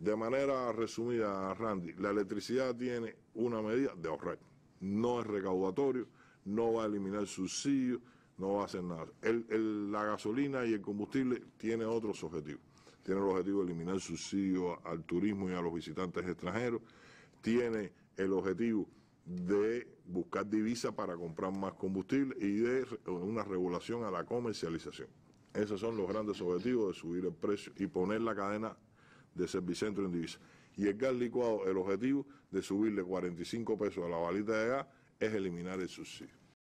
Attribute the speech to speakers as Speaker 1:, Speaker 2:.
Speaker 1: De manera resumida, Randy, la electricidad tiene una medida de ahorrar. No es recaudatorio, no va a eliminar subsidios, no va a hacer nada. la gasolina y el combustible tiene otros objetivos. Tiene el objetivo de eliminar subsidios al turismo y a los visitantes extranjeros. Tiene el objetivo de buscar divisas para comprar más combustible y de una regulación a la comercialización. Esos son los grandes objetivos de subir el precio y poner la cadena de Servicentro en divisa. Y el gas licuado, el objetivo de subirle 45 pesos a la balita de gas es eliminar el subsidio.